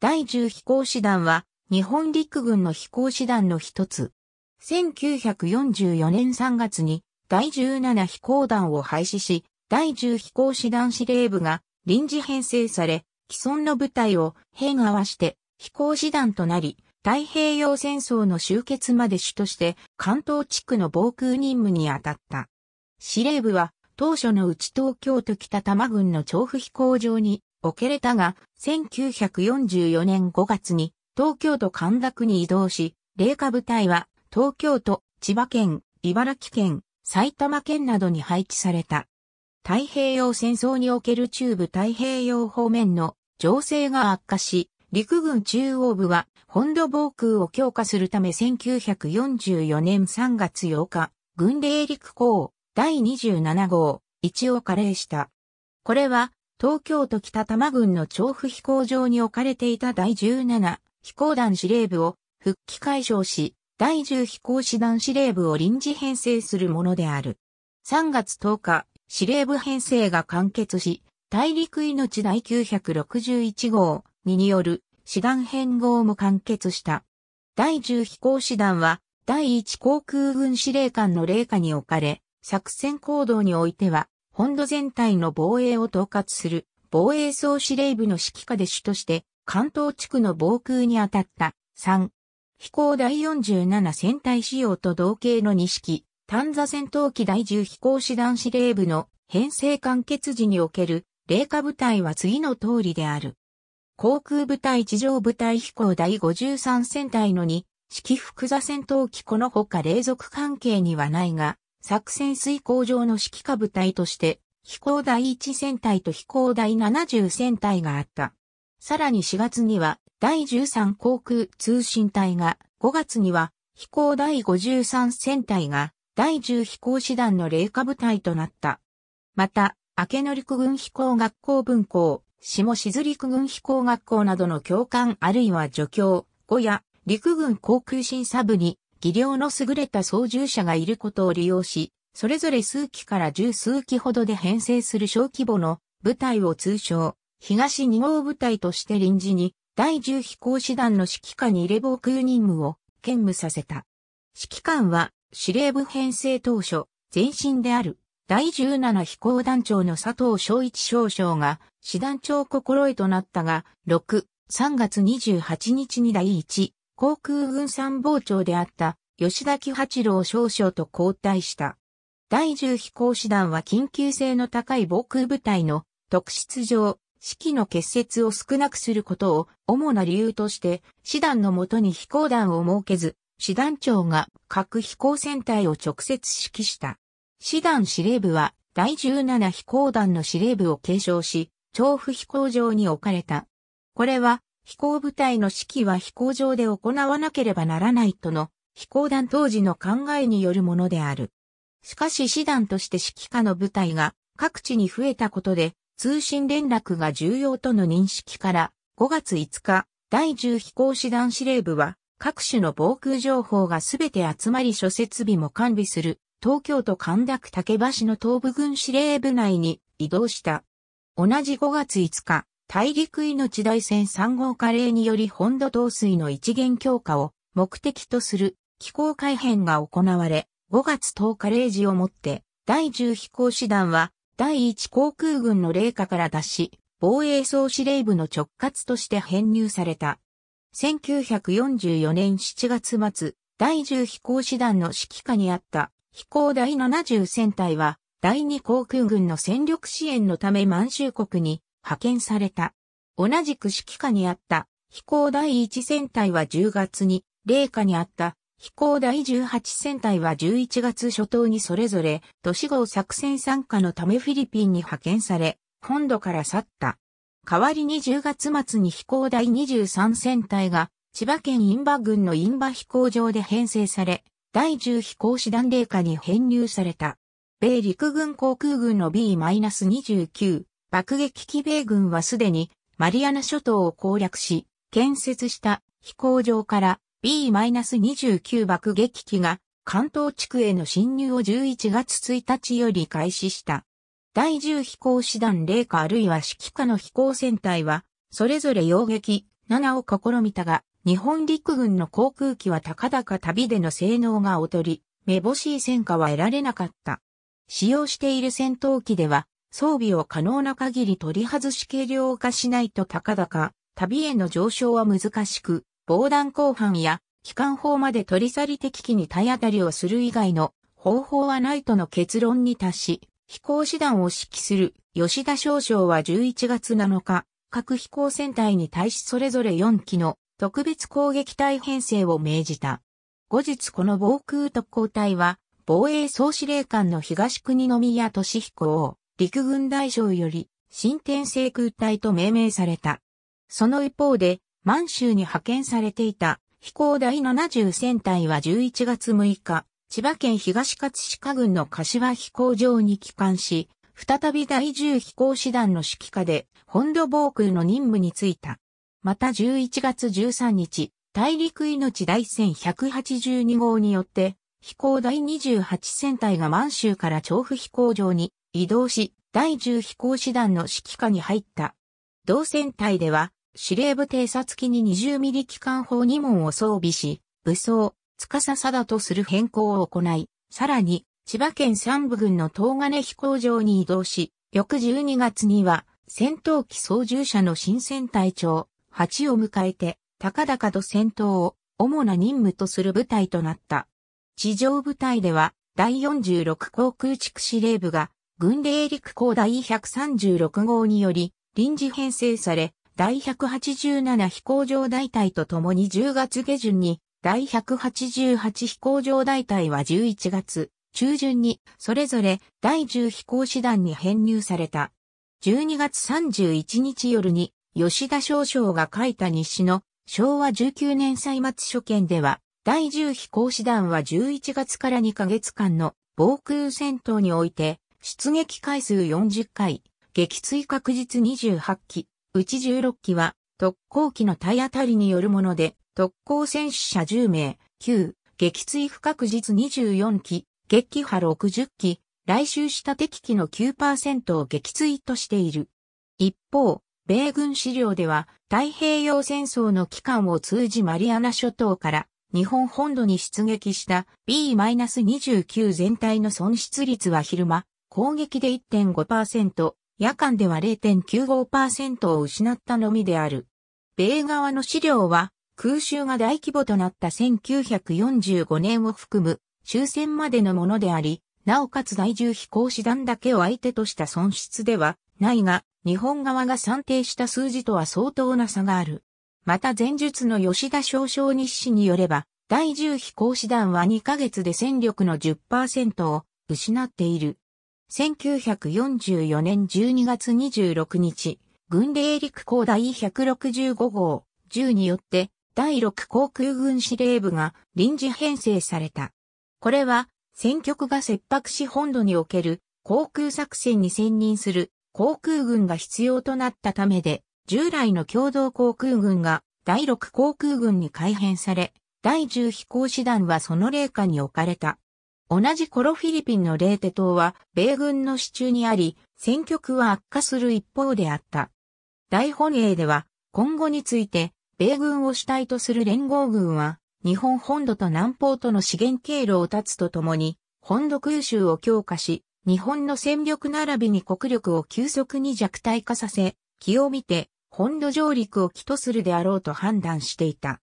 第10飛行士団は日本陸軍の飛行士団の一つ。1944年3月に第17飛行団を廃止し、第10飛行士団司令部が臨時編成され、既存の部隊を変合わして飛行士団となり、太平洋戦争の終結まで主として関東地区の防空任務に当たった。司令部は当初の内東京都北多摩郡の調布飛行場にけれたが、1944年5月に東京都神田区に移動し、霊下部隊は東京都、千葉県、茨城県、埼玉県などに配置された。太平洋戦争における中部太平洋方面の情勢が悪化し、陸軍中央部は本土防空を強化するため1944年3月8日、軍令陸港第27号一を加齢した。これは東京都北多摩郡の調布飛行場に置かれていた第17飛行団司令部を復帰解消し、第10飛行士団司令部を臨時編成するものである。3月10日、司令部編成が完結し、大陸命第961号にによる師団編合も完結した。第10飛行士団は、第1航空軍司令官の霊下に置かれ、作戦行動においては、本土全体の防衛を統括する防衛総司令部の指揮下で主として関東地区の防空に当たった3飛行第47戦隊仕様と同型の2式丹座戦闘機第10飛行師団司令部の編成完結時における霊下部隊は次の通りである。航空部隊地上部隊飛行第53戦隊の2式複座戦闘機このほか霊属関係にはないが、作戦遂行上の指揮下部隊として、飛行第1戦隊と飛行第70戦隊があった。さらに4月には、第13航空通信隊が、5月には、飛行第53戦隊が、第10飛行師団の霊下部隊となった。また、明野陸軍飛行学校分校、下静陸軍飛行学校などの教官あるいは助教、後や陸軍航空審査部に技量の優れた操縦者がいることを利用し、それぞれ数機から十数機ほどで編成する小規模の部隊を通称、東2号部隊として臨時に、第10飛行士団の指揮下に入れ防空任務を兼務させた。指揮官は司令部編成当初、前身である第17飛行団長の佐藤昭一少将が師団長心得となったが、6、3月28日に第1航空軍参謀長であった吉田喜八郎少将と交代した。第10飛行師団は緊急性の高い防空部隊の特質上、指揮の結節を少なくすることを主な理由として、師団のもとに飛行団を設けず、師団長が各飛行船隊を直接指揮した。師団司令部は第17飛行団の司令部を継承し、調布飛行場に置かれた。これは飛行部隊の指揮は飛行場で行わなければならないとの飛行団当時の考えによるものである。しかし師団として指揮下の部隊が各地に増えたことで通信連絡が重要との認識から5月5日第10飛行師団司令部は各種の防空情報がすべて集まり諸設備も完備する東京都神田区竹橋の東部軍司令部内に移動した。同じ5月5日、大陸命大戦3号加齢により本土統水の一元強化を目的とする気候改変が行われ、5月10日0時をもって、第10飛行士団は、第1航空軍の霊下から脱し、防衛総司令部の直轄として編入された。1944年7月末、第10飛行士団の指揮下にあった飛行第70戦隊は、第2航空軍の戦力支援のため満州国に派遣された。同じく指揮下にあった飛行第1戦隊は10月に、霊下にあった飛行第18戦隊は11月初頭にそれぞれ都市号作戦参加のためフィリピンに派遣され、本土から去った。代わりに10月末に飛行第23戦隊が千葉県印馬郡の印馬飛行場で編成され、第10飛行師団霊下に編入された。米陸軍航空軍の B-29 爆撃機米軍はすでにマリアナ諸島を攻略し、建設した飛行場から B-29 爆撃機が関東地区への侵入を11月1日より開始した。第10飛行師団0下あるいは指揮下の飛行船隊は、それぞれ洋撃7を試みたが、日本陸軍の航空機は高々旅での性能が劣り、目星戦果は得られなかった。使用している戦闘機では、装備を可能な限り取り外し軽量化しないと高々、旅への上昇は難しく、防弾後半や機関砲まで取り去り敵機に体当たりをする以外の方法はないとの結論に達し、飛行士団を指揮する吉田少将は11月7日、各飛行船隊に対しそれぞれ4機の特別攻撃隊編成を命じた。後日この防空特攻隊は、防衛総司令官の東国宮俊彦を、陸軍大将より新天制空隊と命名された。その一方で、満州に派遣されていた飛行第70戦隊は11月6日、千葉県東葛飾郡の柏飛行場に帰還し、再び第10飛行師団の指揮下で本土防空の任務に就いた。また11月13日、大陸命第1182号によって、飛行第28戦隊が満州から調布飛行場に移動し、第10飛行師団の指揮下に入った。同戦隊では、司令部偵察機に20ミリ機関砲2門を装備し、武装、司さだとする変更を行い、さらに、千葉県三部軍の東金飛行場に移動し、翌12月には、戦闘機操縦者の新戦隊長、8を迎えて、高々と戦闘を主な任務とする部隊となった。地上部隊では、第46航空地区司令部が軍令陸港第136号により、臨時編成され、第187飛行場大隊とともに10月下旬に、第188飛行場大隊は11月中旬に、それぞれ第10飛行士団に編入された。12月31日夜に、吉田少将が書いた日誌の昭和19年歳末初見では、第10飛行士団は11月から2ヶ月間の防空戦闘において、出撃回数40回、撃墜確実28機、うち16機は特攻機の体当たりによるもので、特攻戦死者10名、9、撃墜不確実24機、撃破60機、来襲した敵機の9%を撃墜としている。一方、米軍資料では太平洋戦争の期間を通じマリアナ諸島から日本本土に出撃した B-29 全体の損失率は昼間攻撃で1.5%、夜間では0.95%を失ったのみである。米側の資料は、空襲が大規模となった1945年を含む終戦までのものであり、なおかつ第10飛行師団だけを相手とした損失ではないが、日本側が算定した数字とは相当な差がある。また前述の吉田少将日誌によれば、第10飛行師団は2ヶ月で戦力の10%を失っている。1944年12月26日、軍令陸港第165号、10によって、第6航空軍司令部が臨時編成された。これは、戦局が切迫し本土における航空作戦に専任する航空軍が必要となったためで、従来の共同航空軍が第6航空軍に改編され、第10飛行師団はその霊下に置かれた。同じ頃フィリピンのレーテ島は米軍の支柱にあり、戦局は悪化する一方であった。大本営では今後について、米軍を主体とする連合軍は、日本本土と南方との資源経路を断つとともに、本土空襲を強化し、日本の戦力並びに国力を急速に弱体化させ、気を見て、本土上陸を起とするであろうと判断していた。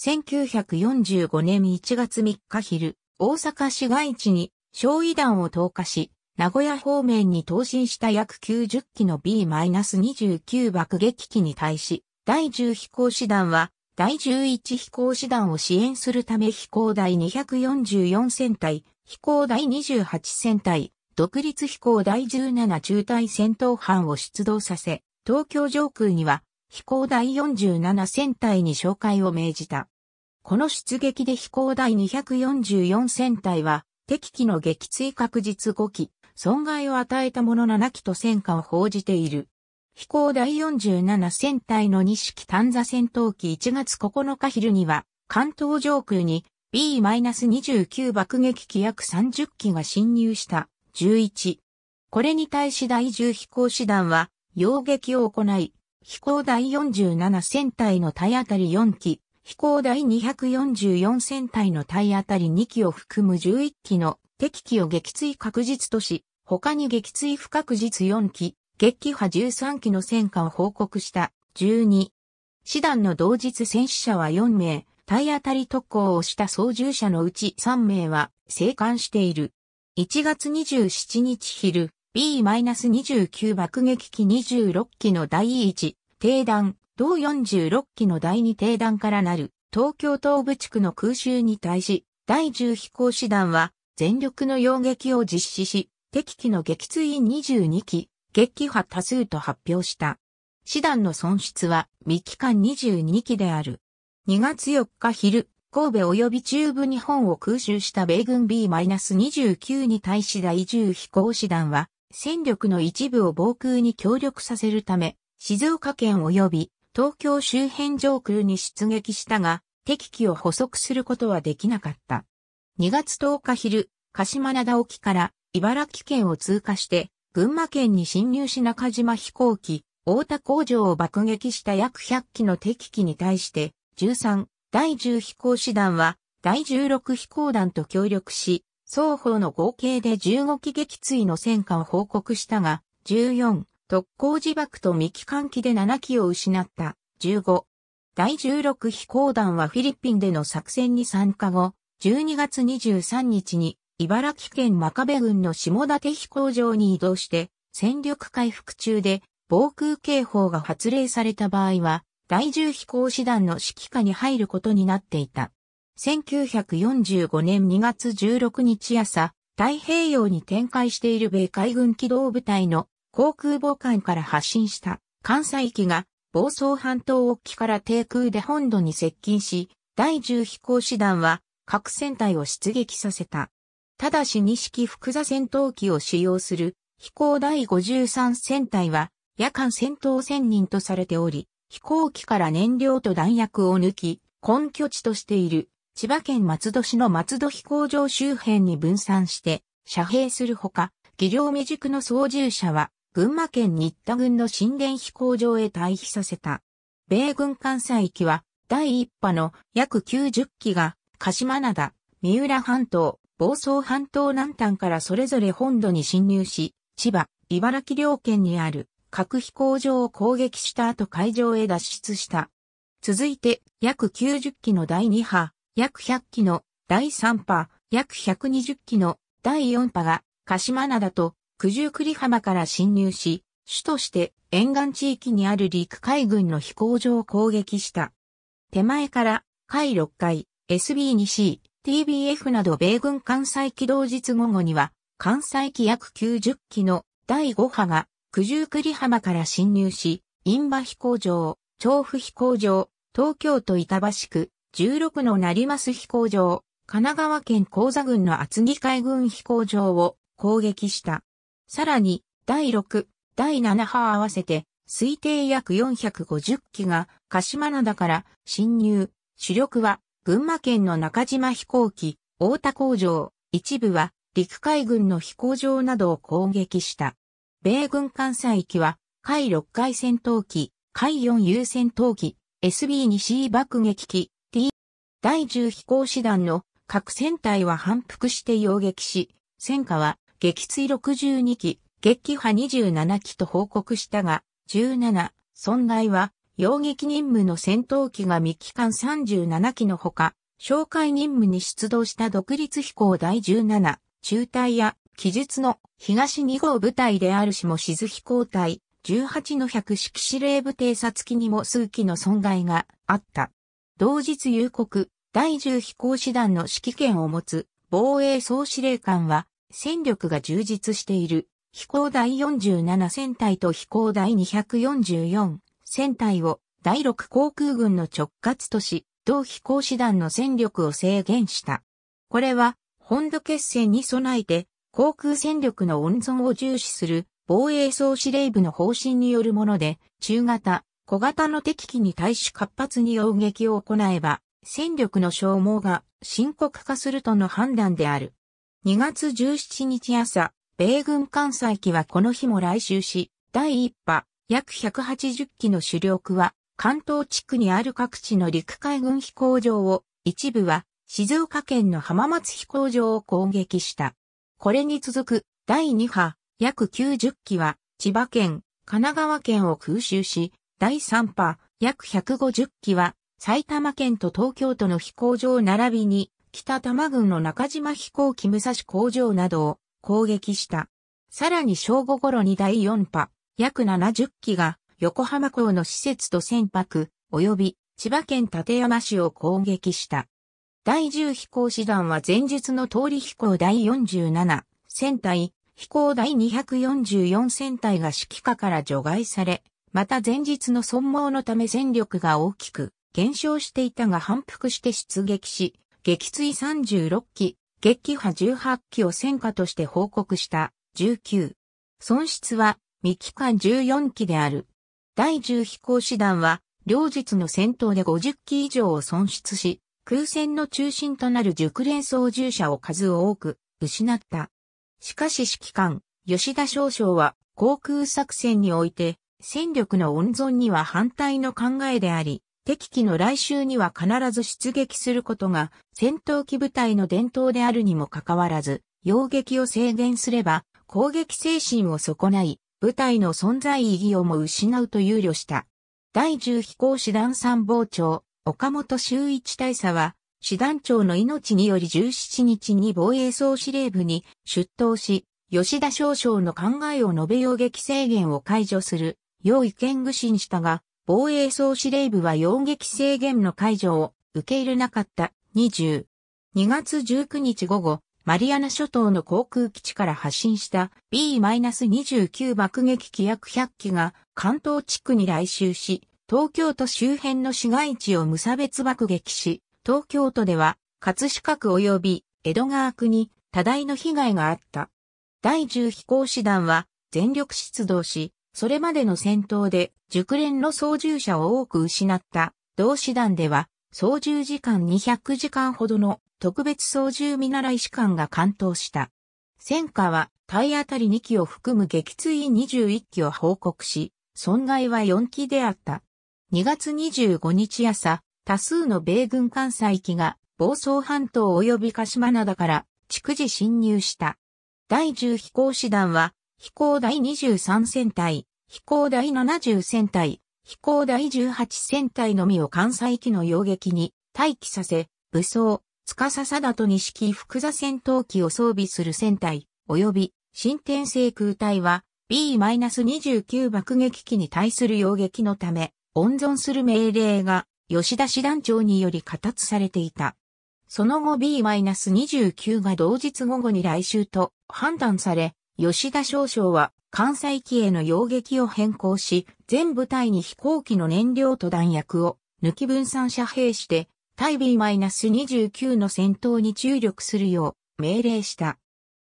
1945年1月3日昼、大阪市街地に焼夷弾を投下し、名古屋方面に投進した約90機の B-29 爆撃機に対し、第10飛行士団は、第11飛行士団を支援するため飛行第244戦隊、飛行第28戦隊、独立飛行第17中隊戦闘班を出動させ、東京上空には飛行第47戦隊に紹介を命じた。この出撃で飛行第244戦隊は、敵機の撃墜確実5機、損害を与えたもののなきと戦果を報じている。飛行第47戦隊の2式単座戦闘機1月9日昼には、関東上空に B-29 爆撃機約30機が侵入した11。これに対し第10飛行士団は、洋撃を行い、飛行第47戦隊の体当たり4機、飛行第244戦隊の体当たり2機を含む11機の敵機を撃墜確実とし、他に撃墜不確実4機、撃破13機の戦果を報告した12。師団の同日戦死者は4名、体当たり特攻をした操縦者のうち3名は生還している。1月27日昼、B-29 爆撃機26機の第1、停弾、同46機の第2定団からなる東京東部地区の空襲に対し、第10飛行士団は全力の擁撃を実施し、敵機の撃墜22機、撃破多数と発表した。師団の損失は未期間22機である。2月4日昼、神戸及び中部日本を空襲した米軍 B-29 に対し第10飛行士団は、戦力の一部を防空に協力させるため、静岡県及び東京周辺上空に出撃したが、敵機を捕捉することはできなかった。2月10日昼、鹿島灘沖から茨城県を通過して、群馬県に侵入し中島飛行機、大田工場を爆撃した約100機の敵機に対して、13、第10飛行師団は、第16飛行団と協力し、双方の合計で15機撃墜の戦果を報告したが、14、特攻自爆と未帰還機で7機を失った。15。第16飛行団はフィリピンでの作戦に参加後、12月23日に茨城県真壁郡の下館飛行場に移動して、戦力回復中で防空警報が発令された場合は、第10飛行士団の指揮下に入ることになっていた。1945年2月16日朝、太平洋に展開している米海軍機動部隊の航空母艦から発進した艦載機が房総半島沖から低空で本土に接近し、第10飛行師団は核戦隊を出撃させた。ただし2式複座戦闘機を使用する飛行第53戦隊は夜間戦闘専人とされており、飛行機から燃料と弾薬を抜き、根拠地としている千葉県松戸市の松戸飛行場周辺に分散して遮蔽するほか、技量未熟の操縦者は群馬県新田郡の神殿飛行場へ退避させた。米軍艦載機は、第1波の約90機が、鹿島灘、三浦半島、房総半島南端からそれぞれ本土に侵入し、千葉、茨城両県にある核飛行場を攻撃した後海上へ脱出した。続いて、約90機の第2波、約100機の第3波、約120機の第4波が、鹿島灘と九十九里浜から侵入し、主として沿岸地域にある陸海軍の飛行場を攻撃した。手前から海6海、SB2C、TBF など米軍関西機動日午後には、関西機約90機の第5波が九十九里浜から侵入し、印馬飛行場、調布飛行場、東京都板橋区、16の成増飛行場、神奈川県高座郡の厚木海軍飛行場を攻撃した。さらに、第6、第7波合わせて、推定約450機が、鹿島灘から侵入。主力は、群馬県の中島飛行機、大田工場、一部は、陸海軍の飛行場などを攻撃した。米軍艦載機は、海6海戦闘機、海4優戦闘機、SB2C 爆撃機、T、第10飛行士団の各戦隊は反復して擁撃し、戦火は撃墜62機、撃破27機と報告したが、17、損害は、洋撃任務の戦闘機が未機関37機のほか、哨戒任務に出動した独立飛行第17、中隊や、記述の東2号部隊である下静飛行隊、18の100式司令部偵察機にも数機の損害があった。同日夕刻、第10飛行士団の指揮権を持つ防衛総司令官は戦力が充実している飛行第47戦隊と飛行第244戦隊を第6航空軍の直轄とし、同飛行師団の戦力を制限した。これは本土決戦に備えて航空戦力の温存を重視する防衛総司令部の方針によるもので、中型、小型の敵機に対し活発に攻撃を行えば、戦力の消耗が深刻化するとの判断である。2月17日朝、米軍艦載機はこの日も来襲し、第1波、約180機の主力は、関東地区にある各地の陸海軍飛行場を、一部は、静岡県の浜松飛行場を攻撃した。これに続く、第2波、約90機は、千葉県、神奈川県を空襲し、第3波、約150機は、埼玉県と東京都の飛行場並びに、北多摩郡の中島飛行機武蔵工場などを攻撃した。さらに正午頃に第4波、約70機が横浜港の施設と船舶、及び千葉県館山市を攻撃した。第10飛行士団は前日の通り飛行第47戦隊、飛行第244戦隊が指揮下から除外され、また前日の損耗のため戦力が大きく減少していたが反復して出撃し、撃墜36機、撃破18機を戦果として報告した19。損失は未期間14機である。第10飛行士団は、両日の戦闘で50機以上を損失し、空戦の中心となる熟練操縦者を数多く失った。しかし指揮官、吉田少将は航空作戦において戦力の温存には反対の考えであり、敵機の来襲には必ず出撃することが戦闘機部隊の伝統であるにもかかわらず、要撃を制限すれば攻撃精神を損ない、部隊の存在意義をも失うと憂慮した。第10飛行師団参謀長、岡本修一大佐は、師団長の命により17日に防衛総司令部に出頭し、吉田少将の考えを述べ要撃制限を解除する、用意見具申したが、防衛総司令部は4撃制限の解除を受け入れなかった20。2月19日午後、マリアナ諸島の航空基地から発信した B-29 爆撃機約100機が関東地区に来襲し、東京都周辺の市街地を無差別爆撃し、東京都では葛飾区及び江戸川区に多大の被害があった。第10飛行士団は全力出動し、それまでの戦闘で熟練の操縦者を多く失った同師団では操縦時間200時間ほどの特別操縦見習い士官が完東した。戦火は体当たり2機を含む撃墜21機を報告し、損害は4機であった。2月25日朝、多数の米軍艦載機が房総半島及び鹿島灘から逐次侵入した。第10飛行師団は飛行第23戦隊、飛行第70戦隊、飛行第18戦隊のみを関西機の揚撃に待機させ、武装、司だと錦複座戦闘機を装備する戦隊、及び新天制空隊は B-29 爆撃機に対する揚撃のため、温存する命令が吉田師団長により形達されていた。その後 B-29 が同日午後に来襲と判断され、吉田少将は関西機への要撃を変更し、全部隊に飛行機の燃料と弾薬を抜き分散遮蔽して、対 B-29 の戦闘に注力するよう命令した。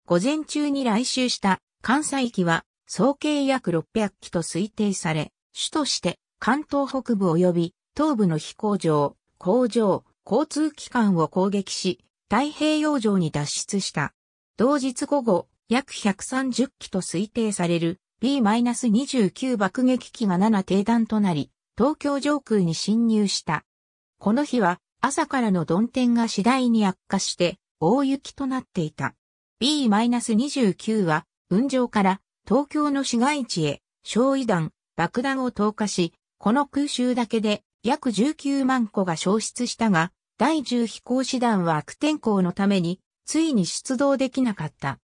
午前中に来襲した関西機は総計約600機と推定され、主として関東北部及び東部の飛行場、工場、交通機関を攻撃し、太平洋上に脱出した。同日午後、約130機と推定される B-29 爆撃機が7停弾となり、東京上空に侵入した。この日は朝からの曇天が次第に悪化して大雪となっていた。B-29 は雲上から東京の市街地へ焼夷弾、爆弾を投下し、この空襲だけで約19万個が消失したが、第10飛行士団は悪天候のために、ついに出動できなかった。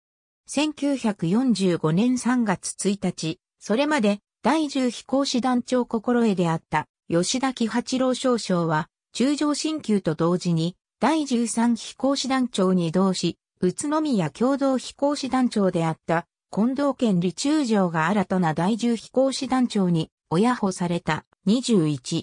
1945年3月1日、それまで第10飛行士団長心得であった吉田喜八郎少将は、中上進級と同時に第13飛行士団長に移動し、宇都宮共同飛行士団長であった近藤県理中将が新たな第10飛行士団長に親保された21。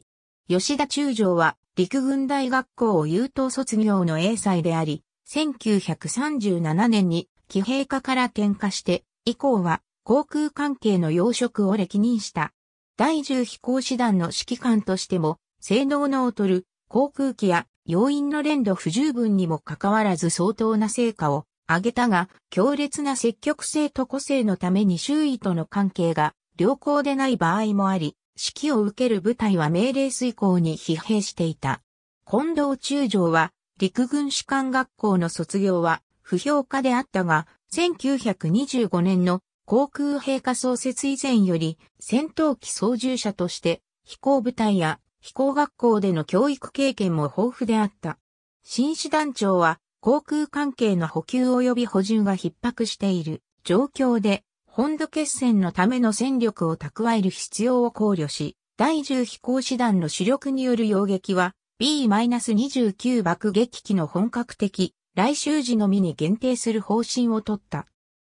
吉田中将は陸軍大学校を優等卒業の英才であり、1937年に騎兵科から転化して、以降は航空関係の要職を歴任した。第10飛行師団の指揮官としても、性能の劣る航空機や要員の連度不十分にもかかわらず相当な成果を上げたが、強烈な積極性と個性のために周囲との関係が良好でない場合もあり、指揮を受ける部隊は命令遂行に疲弊していた。近藤中将は、陸軍士官学校の卒業は、不評価であったが、1925年の航空兵科創設以前より戦闘機操縦者として飛行部隊や飛行学校での教育経験も豊富であった。新師団長は航空関係の補給及び補充が逼迫している状況で本土決戦のための戦力を蓄える必要を考慮し、第10飛行師団の主力による要撃は B-29 爆撃機の本格的来週時のみに限定する方針を取った。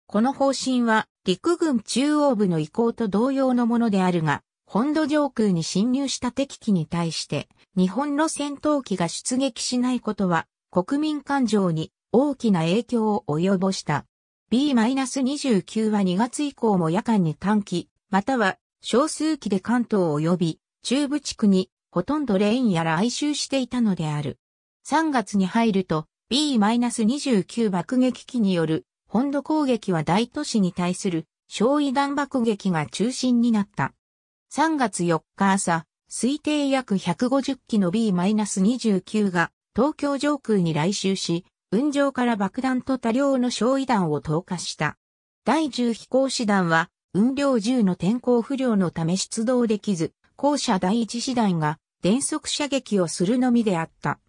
この方針は陸軍中央部の意向と同様のものであるが、本土上空に侵入した敵機に対して日本の戦闘機が出撃しないことは国民感情に大きな影響を及ぼした。B-29 は2月以降も夜間に短期、または少数機で関東及び中部地区にほとんどレインやら哀愁していたのである。3月に入ると B-29 爆撃機による本土攻撃は大都市に対する焼夷弾爆撃が中心になった。3月4日朝、推定約150機の B-29 が東京上空に来襲し、雲上から爆弾と多量の焼夷弾を投下した。第10飛行士団は、雲量10の天候不良のため出動できず、校舎第1師団が電速射撃をするのみであった。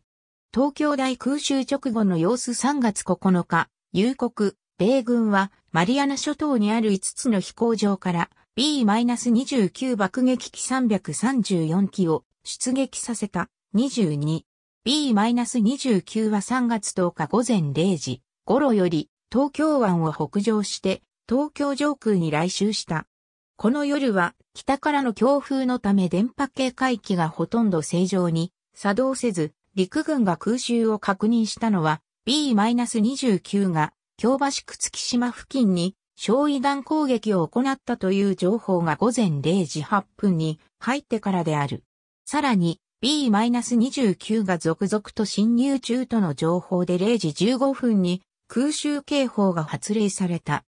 東京大空襲直後の様子3月9日、夕刻、米軍はマリアナ諸島にある5つの飛行場から B-29 爆撃機334機を出撃させた 22B-29 は3月10日午前0時頃より東京湾を北上して東京上空に来襲した。この夜は北からの強風のため電波警戒機がほとんど正常に作動せず陸軍が空襲を確認したのは B-29 が京橋区月島付近に焼夷弾攻撃を行ったという情報が午前0時8分に入ってからである。さらに B-29 が続々と侵入中との情報で0時15分に空襲警報が発令された。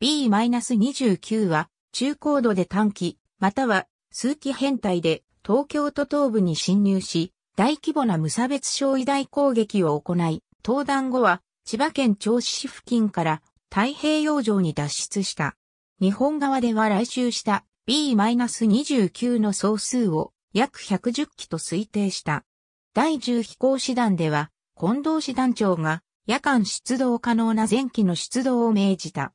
B-29 は中高度で短期、または数期編隊で東京都東部に侵入し、大規模な無差別焼夷大攻撃を行い、登壇後は千葉県銚子市付近から太平洋上に脱出した。日本側では来襲した B-29 の総数を約110機と推定した。第10飛行師団では、近藤師団長が夜間出動可能な前期の出動を命じた。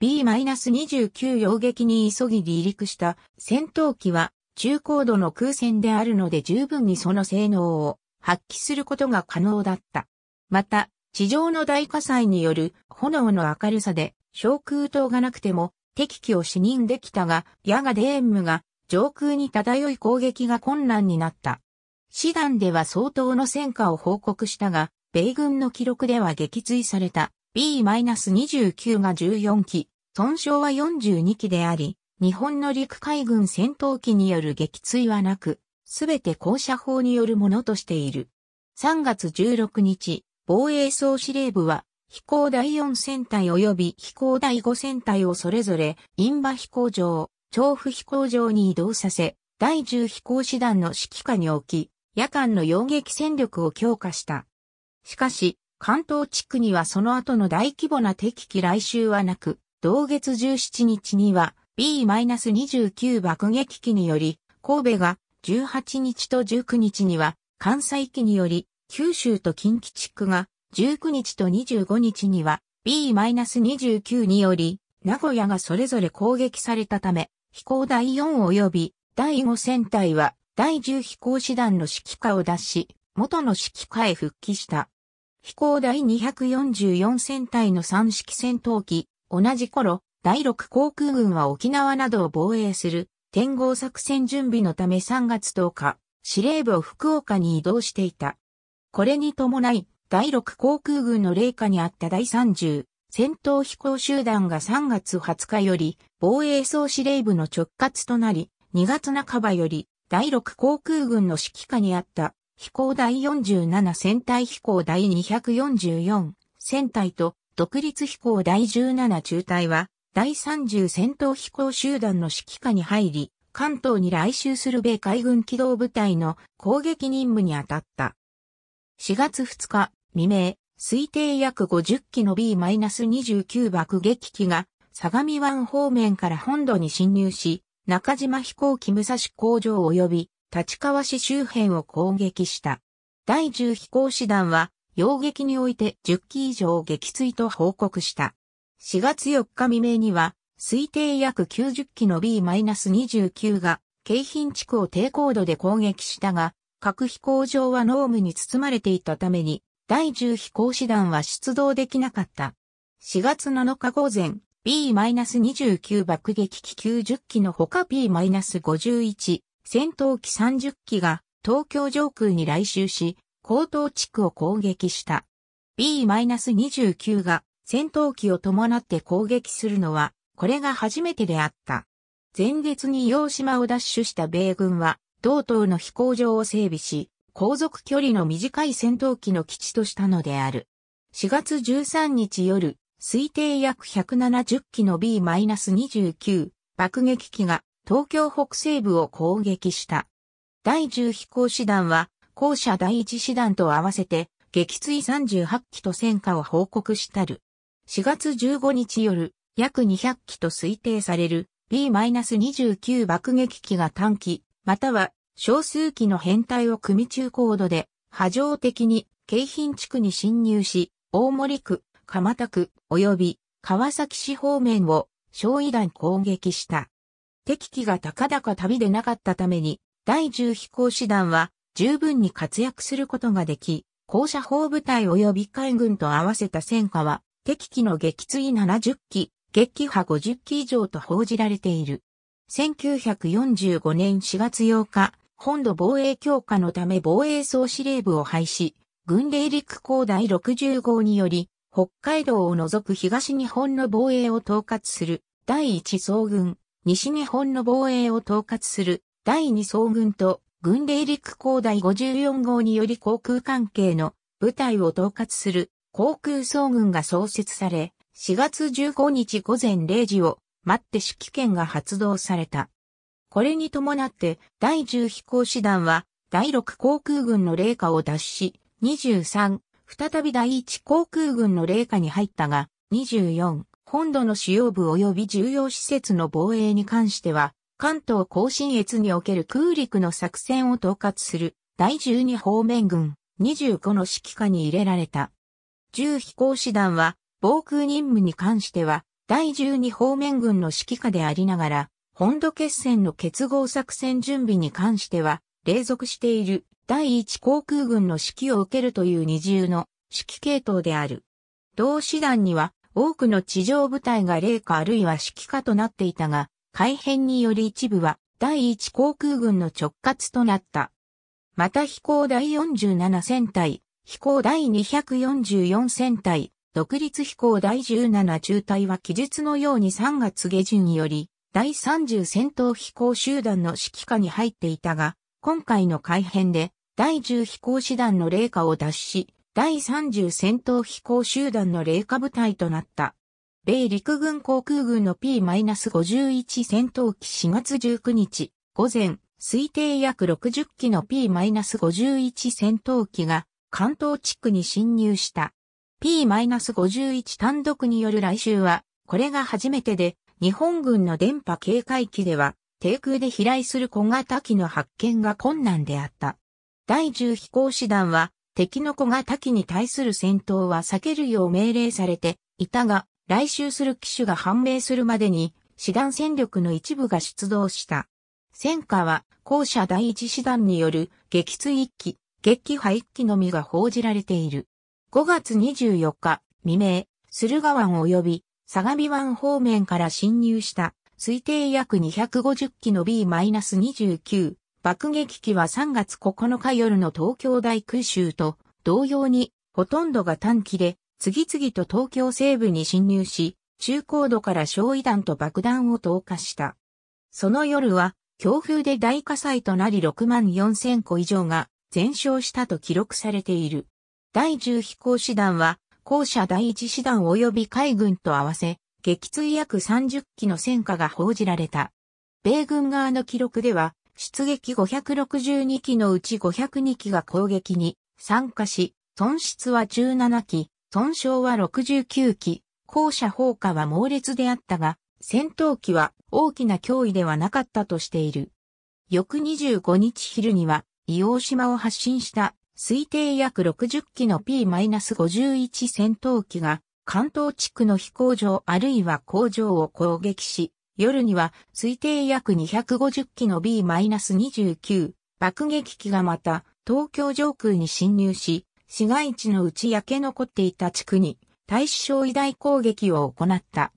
B-29 洋撃に急ぎ離陸した戦闘機は中高度の空戦であるので十分にその性能を発揮することが可能だった。また、地上の大火災による炎の明るさで小空灯がなくても敵機を視認できたが、ヤガデームが上空に漂い攻撃が困難になった。師団では相当の戦果を報告したが、米軍の記録では撃墜された B-29 が14機、損傷は42機であり、日本の陸海軍戦闘機による撃墜はなく、すべて降車砲によるものとしている。3月16日、防衛総司令部は、飛行第4戦隊及び飛行第5戦隊をそれぞれ、ン馬飛行場、調布飛行場に移動させ、第10飛行士団の指揮下に置き、夜間の洋撃戦力を強化した。しかし、関東地区にはその後の大規模な敵機来襲はなく、同月17日には、B-29 爆撃機により、神戸が18日と19日には、関西機により、九州と近畿地区が19日と25日には B-29 により、名古屋がそれぞれ攻撃されたため、飛行第4及び第5戦隊は第10飛行師団の指揮下を脱し、元の指揮下へ復帰した。飛行第244戦隊の3式戦闘機、同じ頃、第6航空軍は沖縄などを防衛する天候作戦準備のため3月10日、司令部を福岡に移動していた。これに伴い、第6航空軍の霊下にあった第30戦闘飛行集団が3月20日より防衛総司令部の直轄となり、2月半ばより第6航空軍の指揮下にあった飛行第47戦隊飛行第244戦隊と独立飛行第17中隊は第30戦闘飛行集団の指揮下に入り、関東に来襲する米海軍機動部隊の攻撃任務に当たった。4月2日未明、推定約50機の B-29 爆撃機が相模湾方面から本土に侵入し、中島飛行機武蔵工場及び立川市周辺を攻撃した。第10飛行師団は、洋撃において10機以上撃墜と報告した。4月4日未明には、推定約90機の B-29 が、京浜地区を低高度で攻撃したが、各飛行場は濃霧に包まれていたために、第10飛行師団は出動できなかった。4月7日午前、B-29 爆撃機90機のほか B-51 戦闘機30機が東京上空に来襲し、高等地区を攻撃した。B-29 が戦闘機を伴って攻撃するのは、これが初めてであった。前月に洋島を奪取した米軍は、同島の飛行場を整備し、航続距離の短い戦闘機の基地としたのである。4月13日夜、推定約170機の B-29 爆撃機が東京北西部を攻撃した。第10飛行士団は、校舎第1師団と合わせて撃墜38機と戦果を報告したる。4月15日夜、約200機と推定される B-29 爆撃機が短期、または少数機の編隊を組中高度で波状的に京浜地区に侵入し、大森区、蒲田区、及び川崎市方面を焼夷弾攻撃した。敵機が高々旅でなかったために、第10飛行士団は十分に活躍することができ、高射砲部隊及び海軍と合わせた戦果は敵機の撃墜70機、撃破50機以上と報じられている。1945年4月8日、本土防衛強化のため防衛総司令部を廃止、軍令陸港第60号により、北海道を除く東日本の防衛を統括する第1総軍、西日本の防衛を統括する第2総軍と軍令陸港第54号により航空関係の部隊を統括する航空総軍が創設され、4月15日午前0時を待って指揮権が発動された。これに伴って第10飛行師団は第6航空軍の霊下を脱し、23、再び第1航空軍の霊下に入ったが、24、本土の主要部及び重要施設の防衛に関しては、関東甲信越における空陸の作戦を統括する第12方面軍25の指揮下に入れられた。重飛行師団は、防空任務に関しては、第12方面軍の指揮下でありながら、本土決戦の結合作戦準備に関しては、隷属している第1航空軍の指揮を受けるという二重の指揮系統である。同師団には多くの地上部隊が霊下あるいは指揮下となっていたが、改編により一部は第1航空軍の直轄となった。また飛行第47戦隊飛行第244戦隊、独立飛行第17中隊は記述のように3月下旬より、第30戦闘飛行集団の指揮下に入っていたが、今回の改編で、第10飛行師団の霊下を脱し、第30戦闘飛行集団の霊下部隊となった。米陸軍航空軍の P-51 戦闘機4月19日、午前、推定約60機の P-51 戦闘機が関東地区に侵入した。P-51 単独による来襲は、これが初めてで、日本軍の電波警戒機では、低空で飛来する小型機の発見が困難であった。第10飛行士団は、敵の小型機に対する戦闘は避けるよう命令されていたが、来襲する機種が判明するまでに、師団戦力の一部が出動した。戦果は、校舎第一師団による撃墜1機、撃破一期のみが報じられている。5月24日未明、駿河湾及び相模湾方面から侵入した推定約250機の B-29 爆撃機は3月9日夜の東京大空襲と同様にほとんどが短期で次々と東京西部に侵入し中高度から焼夷弾と爆弾を投下した。その夜は強風で大火災となり6万4000個以上が全勝したと記録されている。第10飛行士団は、校舎第1師団及び海軍と合わせ、撃墜約30機の戦火が報じられた。米軍側の記録では、出撃562機のうち502機が攻撃に参加し、損失は17機、損傷は69機、校舎放火は猛烈であったが、戦闘機は大きな脅威ではなかったとしている。翌25日昼には、硫黄島を発進した推定約60機の P-51 戦闘機が関東地区の飛行場あるいは工場を攻撃し、夜には推定約250機の B-29 爆撃機がまた東京上空に侵入し、市街地のうち焼け残っていた地区に大使小医大攻撃を行った。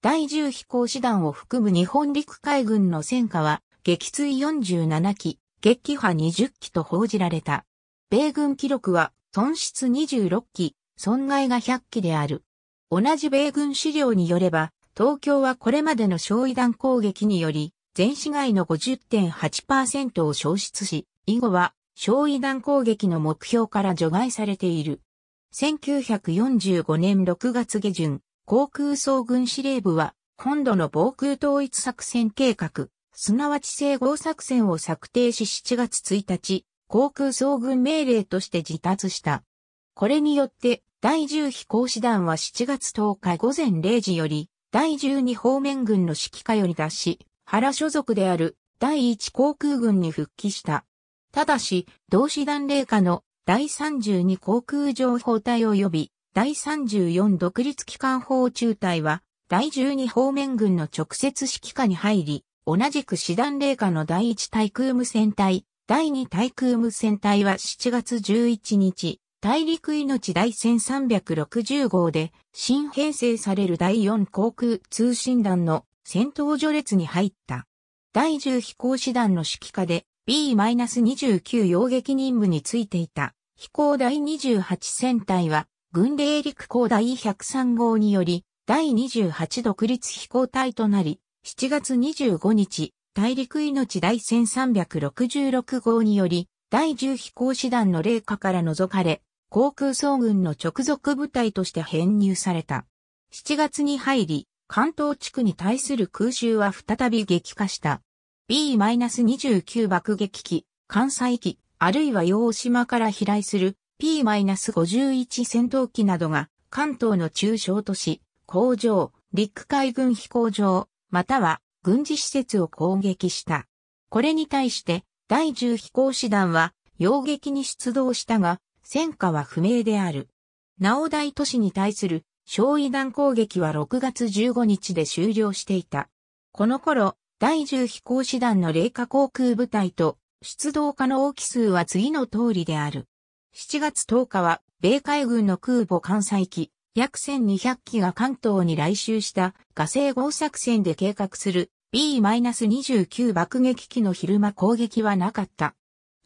第10飛行士団を含む日本陸海軍の戦火は撃墜47機、撃破20機と報じられた。米軍記録は損失26機、損害が100機である。同じ米軍資料によれば、東京はこれまでの焼夷弾攻撃により、全市街の50.8%を消失し、以後は焼夷弾攻撃の目標から除外されている。1945年6月下旬、航空総軍司令部は、本土の防空統一作戦計画、すなわち整合作戦を策定し7月1日、航空総軍命令として自達した。これによって、第10飛行士団は7月10日午前0時より、第12方面軍の指揮下より脱し、原所属である第1航空軍に復帰した。ただし、同士団霊下の第32航空情報隊及び第34独立機関砲中隊は、第12方面軍の直接指揮下に入り、同じく師団霊下の第1対空無戦隊、第2対空無戦隊は7月11日、大陸命第1360号で、新編成される第4航空通信団の戦闘序列に入った。第10飛行師団の指揮下で B-29 洋撃任務についていた飛行第28戦隊は軍令陸航第103号により第28独立飛行隊となり7月25日、大陸命第1366号により、第10飛行師団の霊下から除かれ、航空総軍の直属部隊として編入された。7月に入り、関東地区に対する空襲は再び激化した。B-29 爆撃機、関西機、あるいは洋島から飛来する P-51 戦闘機などが関東の中小都市、工場、陸海軍飛行場、または軍事施設を攻撃した。これに対して第10飛行師団は洋撃に出動したが、戦果は不明である。なお大都市に対する焼夷弾攻撃は6月15日で終了していた。この頃、第10飛行師団の霊下航空部隊と出動可能機数は次の通りである。7月10日は、米海軍の空母艦載機、約1200機が関東に来襲した火星号作戦で計画する B-29 爆撃機の昼間攻撃はなかった。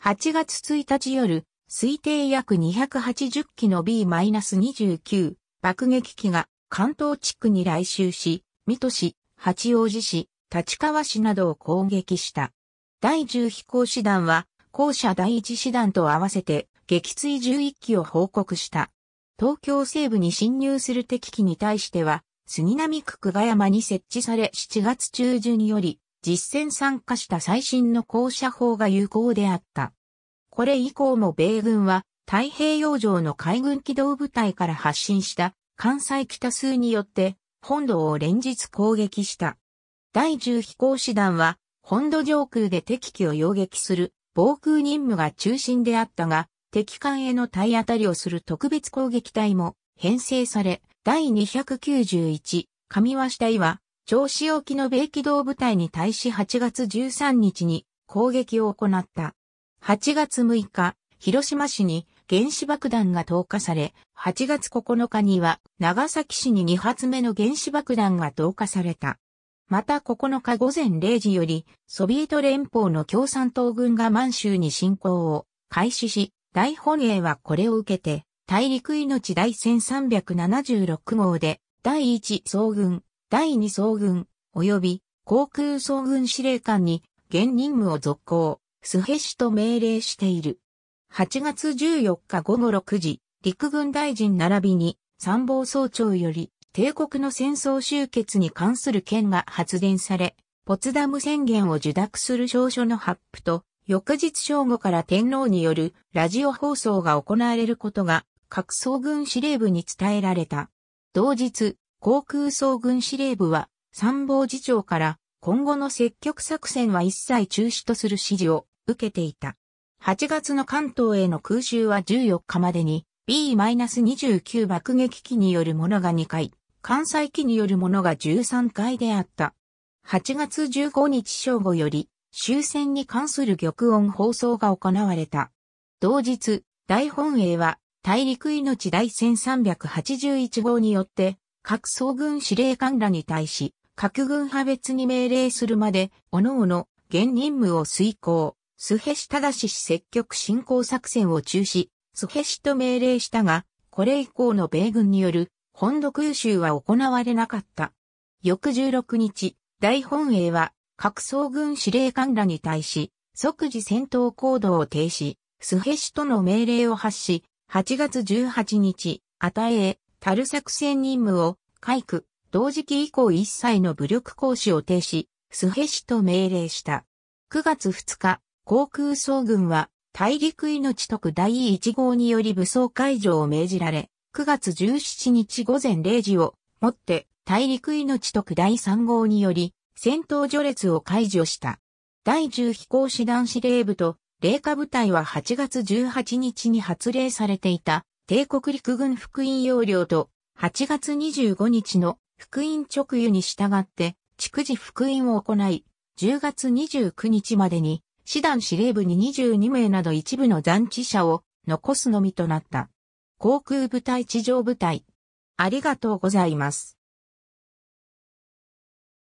8月1日夜、推定約280機の B-29 爆撃機が関東地区に来襲し、水戸市、八王子市、立川市などを攻撃した。第10飛行士団は、校舎第1師団と合わせて撃墜11機を報告した。東京西部に侵入する敵機に対しては、杉並区久我山に設置され7月中旬より実戦参加した最新の降車砲が有効であった。これ以降も米軍は太平洋上の海軍機動部隊から発進した関西北数によって本土を連日攻撃した。第10飛行士団は本土上空で敵機を擁撃する防空任務が中心であったが、敵艦への体当たりをする特別攻撃隊も編成され、第291上鷲隊は、銚子沖の米機動部隊に対し8月13日に攻撃を行った。8月6日、広島市に原子爆弾が投下され、8月9日には長崎市に2発目の原子爆弾が投下された。また9日午前0時より、ソビエト連邦の共産党軍が満州に侵攻を開始し、大本営はこれを受けて、大陸命第1376号で、第1総軍、第2総軍、及び航空総軍司令官に現任務を続行、スヘシと命令している。8月14日午後6時、陸軍大臣並びに参謀総長より帝国の戦争終結に関する件が発言され、ポツダム宣言を受諾する証書の発布と翌日正午から天皇によるラジオ放送が行われることが各総軍司令部に伝えられた。同日、航空総軍司令部は参謀次長から今後の積極作戦は一切中止とする指示を受けていた。8月の関東への空襲は14日までに B-29 爆撃機によるものが2回、関西機によるものが13回であった。8月15日正午より終戦に関する玉音放送が行われた。同日、大本営は大陸命第1381号によって、各総軍司令官らに対し、各軍派別に命令するまで、各々、現任務を遂行、スヘシダシし積極進行作戦を中止、スヘシと命令したが、これ以降の米軍による本土空襲は行われなかった。翌16日、大本営は各総軍司令官らに対し、即時戦闘行動を停止、スヘシとの命令を発し、8月18日、与え、タル作戦任務を、回区、同時期以降一切の武力行使を停止、スヘシと命令した。9月2日、航空総軍は、大陸命特第1号により武装解除を命じられ、9月17日午前0時をもって大陸命特第3号により戦闘序列を解除した。第10飛行士団司令部と、霊下部隊は8月18日に発令されていた、帝国陸軍福音要領と、8月25日の福音直輸に従って、逐次復員を行い、10月29日までに、師団司令部に22名など一部の残地者を残すのみとなった。航空部隊地上部隊。ありがとうございます。